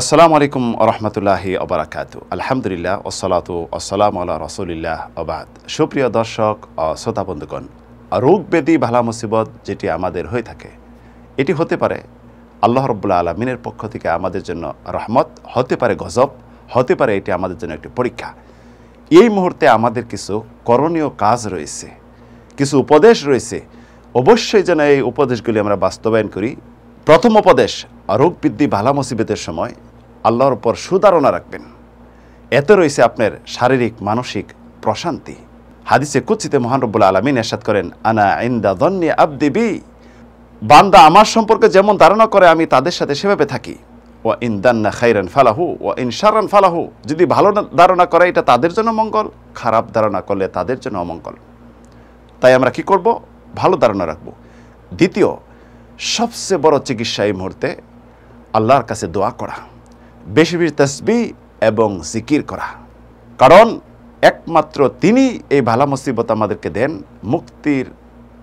আসসালামু আলাইকুম রহমতুল্লাহি অবরাকাত আলহামদুলিল্লাহ ওসলাত আসসালাম আল্লাহ রসুলিল্লাহ অবাদ সুপ্রিয় দর্শক ও বন্ধুগণ রোগ বেদি ভালা মুসিবত যেটি আমাদের হয়ে থাকে এটি হতে পারে আল্লাহ রব্বুল্লা আলমিনের পক্ষ থেকে আমাদের জন্য রহমত হতে পারে গজব হতে পারে এটি আমাদের জন্য একটি পরীক্ষা এই মুহূর্তে আমাদের কিছু করণীয় কাজ রয়েছে কিছু উপদেশ রয়েছে অবশ্যই যেন এই উপদেশগুলি আমরা বাস্তবায়ন করি প্রথম উপদেশ রোগ বৃদ্ধি ভালা মুসিবতের সময় আল্লাহর ওপর সুধারণা রাখবেন এতে রয়েছে আপনার শারীরিক মানসিক প্রশান্তি হাদিসে কুচিতে মহানরব্বুল আলমিন এরশাদ করেন আনা ইন্দা দন্নি আবদিবি বান্দা আমার সম্পর্কে যেমন ধারণা করে আমি তাদের সাথে সেভাবে থাকি ও ইন্দান্না খাইরান ফালাহু ও ইনসারান ফালাহু যদি ভালো ধারণা করে এটা তাদের জন্য মঙ্গল খারাপ ধারণা করলে তাদের জন্য অমঙ্গল তাই আমরা কি করব ভালো ধারণা রাখব দ্বিতীয় সবচেয়ে বড় চিকিৎসা এই মুহূর্তে আল্লাহর কাছে দোয়া করা বেশি বেশি তসবি এবং জিকির করা কারণ একমাত্র তিনি এই ভালা মুসিবত আমাদেরকে দেন মুক্তির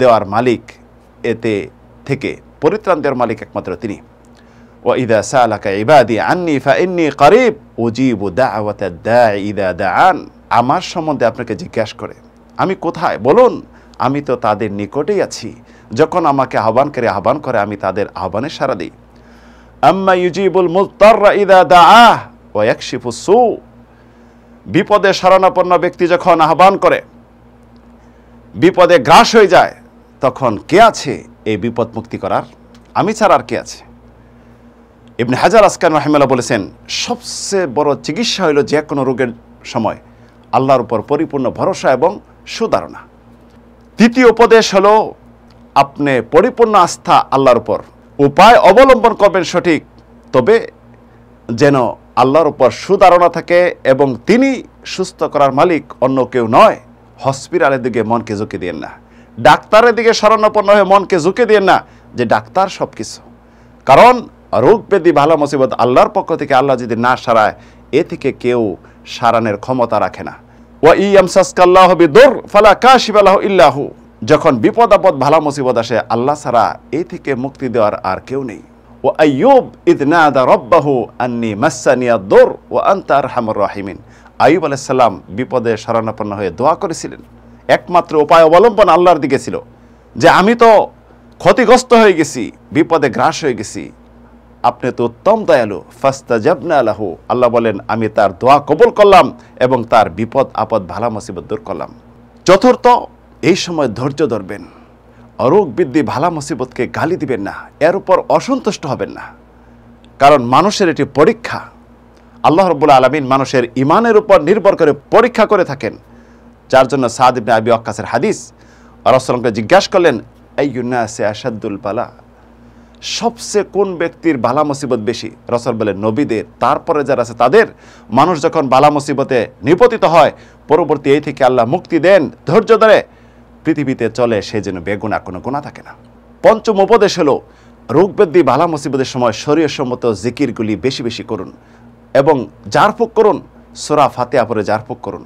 দেওয়ার মালিক এতে থেকে পরিত্রাণ দেওয়ার মালিক একমাত্র তিনি ওয়াইদা সালাকা ইবাদি আন্নি ফাইন্নি করিব উজিবু ইদা দান আমার সম্বন্ধে আপনাকে জিজ্ঞাসা করে আমি কোথায় বলুন আমি তো তাদের নিকটেই আছি যখন আমাকে আহ্বান করে আহ্বান করে আমি তাদের আহ্বানে সাড়া দিই আম্মা ইউজিবুল মুলতাররা ইদা দা ও বিপদে শরণাপন্ন ব্যক্তি যখন আহ্বান করে বিপদে গ্রাস হয়ে যায় তখন কে আছে এই বিপদ মুক্তি করার আমি ছাড়া আর কে আছে ইবনে হাজার আসকান রহমেলা বলেছেন সবচেয়ে বড় চিকিৎসা হইল যে কোনো রোগের সময় আল্লাহর উপর পরিপূর্ণ ভরসা এবং সুধারণা তৃতীয় উপদেশ হল আপনি পরিপূর্ণ আস্থা আল্লাহর উপর উপায় অবলম্বন করবেন সঠিক তবে যেন আল্লাহর উপর সুধারণা থাকে এবং তিনি সুস্থ করার মালিক অন্য কেউ নয় হসপিটালের দিকে মনকে ঝুঁকে দিয়েন না ডাক্তারের দিকে স্মরণাপন্ন হয়ে মনকে ঝুঁকে দিয়েন না যে ডাক্তার সব কিছু কারণ রোগ ব্যাধি ভালো মুসিবত আল্লাহর পক্ষ থেকে আল্লাহ যদি না সারায় এ থেকে কেউ সারানের ক্ষমতা রাখে না ও ওয়া বি বিদুর ফালা কাশিবালাহ ইল্লাহু যখন বিপদ আপদ ভালা মুসিবত আসে আল্লাহ ছাড়া এই থেকে মুক্তি দেওয়ার আর কেউ নেই ও আয়ুব ইদনাদা রব্বাহু আন্নি মাসানিয়া দোর ও আন্তার হামর রাহিমিন আয়ুব আলাইসাল্লাম বিপদে শরণাপন্ন হয়ে দোয়া করেছিলেন একমাত্র উপায় অবলম্বন আল্লাহর দিকে ছিল যে আমি তো ক্ষতিগ্রস্ত হয়ে গেছি বিপদে গ্রাস হয়ে গেছি আপনি তো উত্তম দয়ালু ফাস্তা জাবনা আল্লাহ আল্লাহ বলেন আমি তার দোয়া কবুল করলাম এবং তার বিপদ আপদ ভালা মুসিবত দূর করলাম চতুর্থ এই সময় ধৈর্য ধরবেন অরোগ বৃদ্ধি ভালা মুসিবতকে গালি দিবেন না এর উপর অসন্তুষ্ট হবেন না কারণ মানুষের এটি পরীক্ষা আল্লাহ রব্বুল আলমিন মানুষের ইমানের উপর নির্ভর করে পরীক্ষা করে থাকেন যার জন্য সাদ আবি অক্কাসের হাদিস রসলামকে জিজ্ঞাসা করলেন এই ইউনাসে আসাদুল বালা সবচেয়ে কোন ব্যক্তির বালা মুসিবত বেশি রসল বলে নবীদের তারপরে যারা আছে তাদের মানুষ যখন বালা মুসিবতে নিপতিত হয় পরবর্তী এই থেকে আল্লাহ মুক্তি দেন ধৈর্য ধরে পৃথিবীতে চলে সে যেন বেগুনা কোনো গুণা থাকে না পঞ্চম উপদেশ হলো রোগব্যাধি ভালা মুসিবতের সময় শরীর সম্মত জিকিরগুলি বেশি বেশি করুন এবং জারফুক করুন সোরা ফাতেয়া পরে জারফুক করুন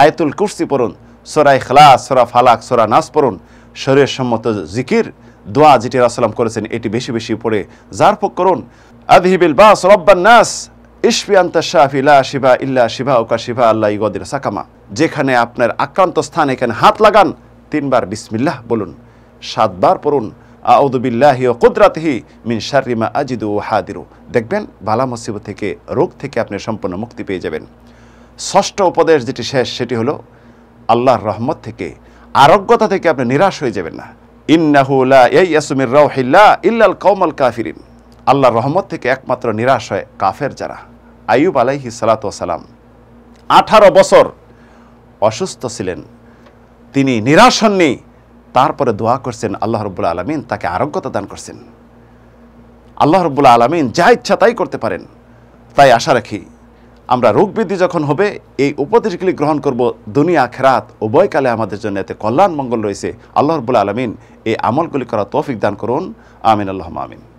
আয়তুল কুর্সি পড়ুন সোরা খালা সোরা ফালাক সোরা নাস পড়ুন শরীর সম্মত জিকির দোয়া যেটি রাসালাম করেছেন এটি বেশি বেশি পড়ে জারফুক করুন আদহিবিল বাস রব্বান নাস ইশফি শিবা ইল্লা শিবা ওকা শিভা আল্লাহ ইগদির সাকামা যেখানে আপনার আক্রান্ত স্থান এখানে হাত লাগান তিনবার বিসমিল্লাহ বলুন সাতবার পড়ুন আউদুবিল্লাহি ও কুদরাতহি মিন শারিমা আজিদু ও হাদিরু দেখবেন বালা মসিব থেকে রোগ থেকে আপনি সম্পূর্ণ মুক্তি পেয়ে যাবেন ষষ্ঠ উপদেশ যেটি শেষ সেটি হলো আল্লাহর রহমত থেকে আরোগ্যতা থেকে আপনি নিরাশ হয়ে যাবেন না ইন্নাহুলা এই ইল্লাল কৌমল কাফিরিন আল্লাহর রহমত থেকে একমাত্র নিরাশ হয় কাফের যারা আইয়ুব আলাইহি সালাম আঠারো বছর অসুস্থ ছিলেন তিনি নিরাশ হননি তারপরে দোয়া করছেন আল্লাহ রব্বুল আলমিন তাকে আরোগ্যতা দান করছেন আল্লাহ রব্বুল আলমিন যা ইচ্ছা তাই করতে পারেন তাই আশা রাখি আমরা বৃদ্ধি যখন হবে এই উপদেশগুলি গ্রহণ করব দুনিয়া খেরাত উভয়কালে আমাদের জন্য এতে কল্যাণ মঙ্গল রয়েছে আল্লাহ রব্বুল আলমিন এই আমলগুলি করা তৌফিক দান করুন আমিন আল্লাহ আমিন